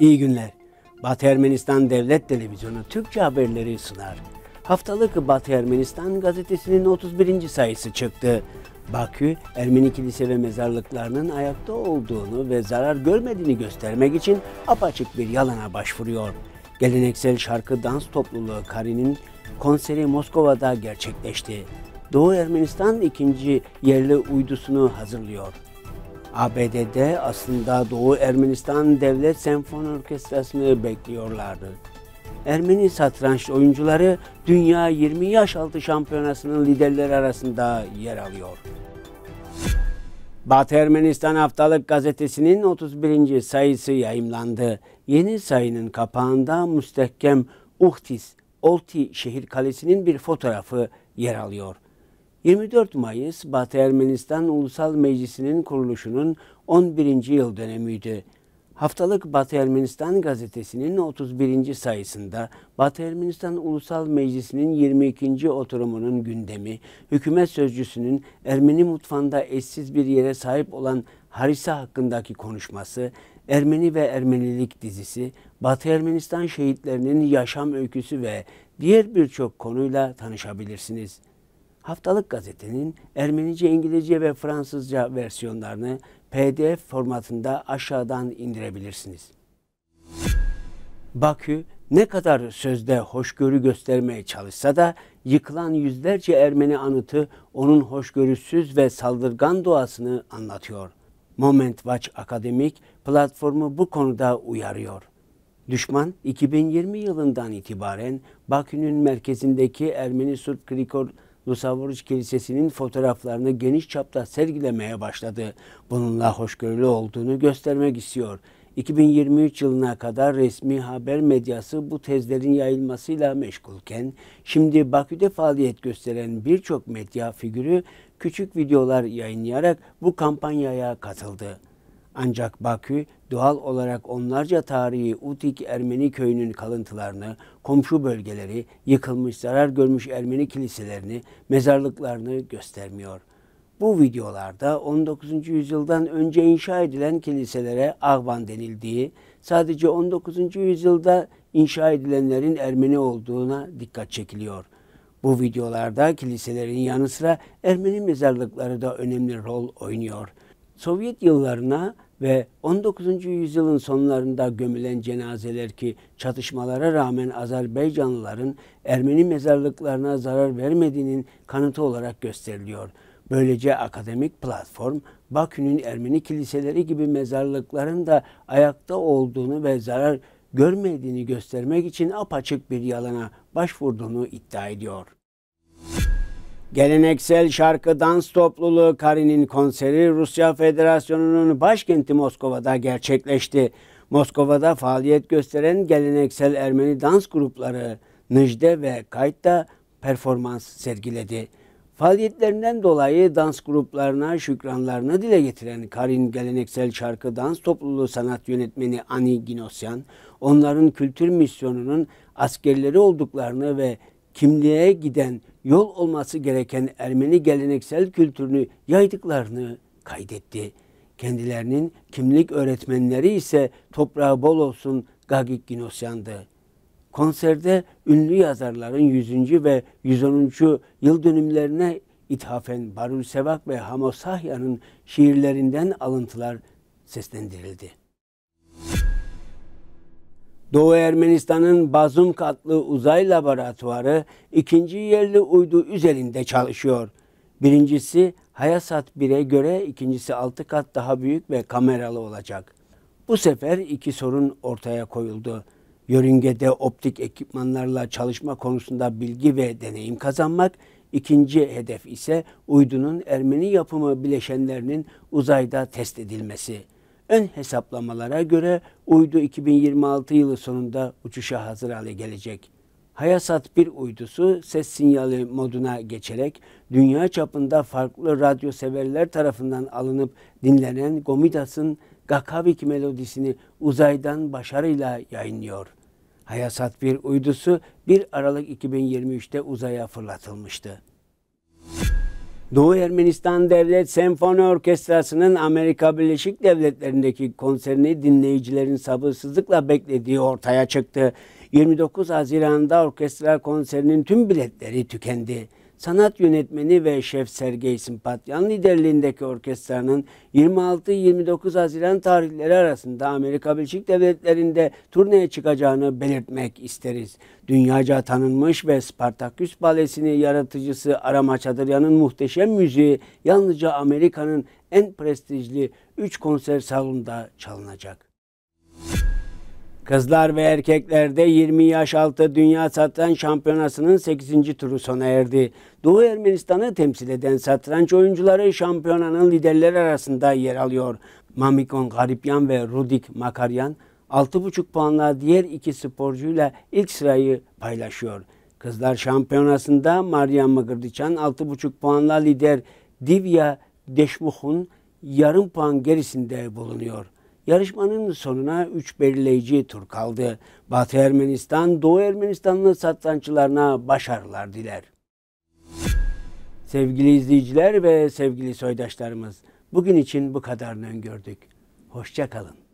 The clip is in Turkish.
İyi günler. Batı Ermenistan Devlet Televizyonu Türkçe haberleri sunar. Haftalık Batı Ermenistan gazetesinin 31. sayısı çıktı. Bakü, Ermeni kilise ve mezarlıklarının ayakta olduğunu ve zarar görmediğini göstermek için apaçık bir yalana başvuruyor. Geleneksel şarkı dans topluluğu Kari'nin konseri Moskova'da gerçekleşti. Doğu Ermenistan ikinci yerli uydusunu hazırlıyor. ABD'de aslında Doğu Ermenistan Devlet Senfoni Orkestrası'nı bekliyorlardı. Ermeni satranç oyuncuları Dünya 20 Yaş Altı Şampiyonası'nın liderleri arasında yer alıyor. Batı Ermenistan Haftalık Gazetesi'nin 31. sayısı yayımlandı. Yeni sayının kapağında müstehkem Uhtis, Olti şehir kalesinin bir fotoğrafı yer alıyor. 24 Mayıs Batı Ermenistan Ulusal Meclisi'nin kuruluşunun 11. yıl dönemiydi. Haftalık Batı Ermenistan gazetesinin 31. sayısında Batı Ermenistan Ulusal Meclisi'nin 22. oturumunun gündemi, hükümet sözcüsünün Ermeni mutfağında eşsiz bir yere sahip olan Harisa hakkındaki konuşması, Ermeni ve Ermenilik dizisi, Batı Ermenistan şehitlerinin yaşam öyküsü ve diğer birçok konuyla tanışabilirsiniz. Haftalık gazetenin Ermenice, İngilizce ve Fransızca versiyonlarını PDF formatında aşağıdan indirebilirsiniz. Bakü ne kadar sözde hoşgörü göstermeye çalışsa da yıkılan yüzlerce Ermeni anıtı onun hoşgörüsüz ve saldırgan doğasını anlatıyor. Moment Watch Akademik platformu bu konuda uyarıyor. Düşman 2020 yılından itibaren Bakü'nün merkezindeki Ermeni Surp Krikor Nusavvuruç Kilisesi'nin fotoğraflarını geniş çapta sergilemeye başladı. Bununla hoşgörülü olduğunu göstermek istiyor. 2023 yılına kadar resmi haber medyası bu tezlerin yayılmasıyla meşgulken, şimdi Bakü'de faaliyet gösteren birçok medya figürü küçük videolar yayınlayarak bu kampanyaya katıldı. Ancak Bakü doğal olarak onlarca tarihi Utik Ermeni köyünün kalıntılarını, komşu bölgeleri, yıkılmış zarar görmüş Ermeni kiliselerini, mezarlıklarını göstermiyor. Bu videolarda 19. yüzyıldan önce inşa edilen kiliselere Ahvan denildiği, sadece 19. yüzyılda inşa edilenlerin Ermeni olduğuna dikkat çekiliyor. Bu videolarda kiliselerin yanı sıra Ermeni mezarlıkları da önemli rol oynuyor. Sovyet yıllarına ve 19. yüzyılın sonlarında gömülen cenazeler ki çatışmalara rağmen Azerbaycanlıların Ermeni mezarlıklarına zarar vermediğinin kanıtı olarak gösteriliyor. Böylece akademik platform Bakü'nün Ermeni kiliseleri gibi mezarlıkların da ayakta olduğunu ve zarar görmediğini göstermek için apaçık bir yalana başvurduğunu iddia ediyor. Geleneksel şarkı dans topluluğu Karin'in konseri Rusya Federasyonu'nun başkenti Moskova'da gerçekleşti. Moskova'da faaliyet gösteren geleneksel Ermeni dans grupları Nijde ve Kayt'ta performans sergiledi. Faaliyetlerinden dolayı dans gruplarına şükranlarını dile getiren Karin Geleneksel Şarkı Dans Topluluğu sanat yönetmeni Ani Ginosyan, onların kültür misyonunun askerleri olduklarını ve kimliğe giden yol olması gereken Ermeni geleneksel kültürünü yaydıklarını kaydetti. Kendilerinin kimlik öğretmenleri ise toprağı bol olsun Gagik Ginosyan'dı. Konserde ünlü yazarların 100. ve 110. yıl dönümlerine ithafen Barül Sevak ve Hamo Sahya'nın şiirlerinden alıntılar seslendirildi. Doğu Ermenistan'ın Bazum katlı uzay laboratuvarı ikinci yerli uydu üzerinde çalışıyor. Birincisi Hayasat 1'e göre ikincisi 6 kat daha büyük ve kameralı olacak. Bu sefer iki sorun ortaya koyuldu. Yörüngede optik ekipmanlarla çalışma konusunda bilgi ve deneyim kazanmak, ikinci hedef ise uydunun Ermeni yapımı bileşenlerinin uzayda test edilmesi.'' Ön hesaplamalara göre uydu 2026 yılı sonunda uçuşa hazır hale gelecek. Hayasat 1 uydusu ses sinyali moduna geçerek dünya çapında farklı radyo severler tarafından alınıp dinlenen Gomidas'ın Gakavik melodisini uzaydan başarıyla yayınlıyor. Hayasat 1 uydusu 1 Aralık 2023'te uzaya fırlatılmıştı. Doğu Ermenistan Devlet Senfoni Orkestrası'nın Amerika Birleşik Devletleri'ndeki konserini dinleyicilerin sabırsızlıkla beklediği ortaya çıktı. 29 Haziran'da orkestra konserinin tüm biletleri tükendi sanat yönetmeni ve şef Sergey Simpatyan liderliğindeki orkestranın 26-29 Haziran tarihleri arasında Amerika Birleşik Devletleri'nde turneye çıkacağını belirtmek isteriz. Dünyaca tanınmış ve Spartaküs Balesi'ni yaratıcısı Arama Çadıryan'ın muhteşem müziği yalnızca Amerika'nın en prestijli 3 konser salonunda çalınacak. Kızlar ve erkeklerde 20 yaş altı Dünya Satranç Şampiyonası'nın 8. turu sona erdi. Doğu Ermenistan'ı temsil eden satranç oyuncuları şampiyonanın liderleri arasında yer alıyor. Mamikon Garipyan ve Rudik Makaryan 6,5 puanla diğer iki sporcuyla ilk sırayı paylaşıyor. Kızlar şampiyonasında Maria Mıgırdıçan 6,5 puanla lider Divya Deşmuh'un yarım puan gerisinde bulunuyor. Yarışmanın sonuna 3 belirleyici tur kaldı. Batı Ermenistan, Doğu Ermenistanlı satranççılarına başarılar diler. Sevgili izleyiciler ve sevgili soydaşlarımız, bugün için bu kadarını öngördük. Hoşçakalın.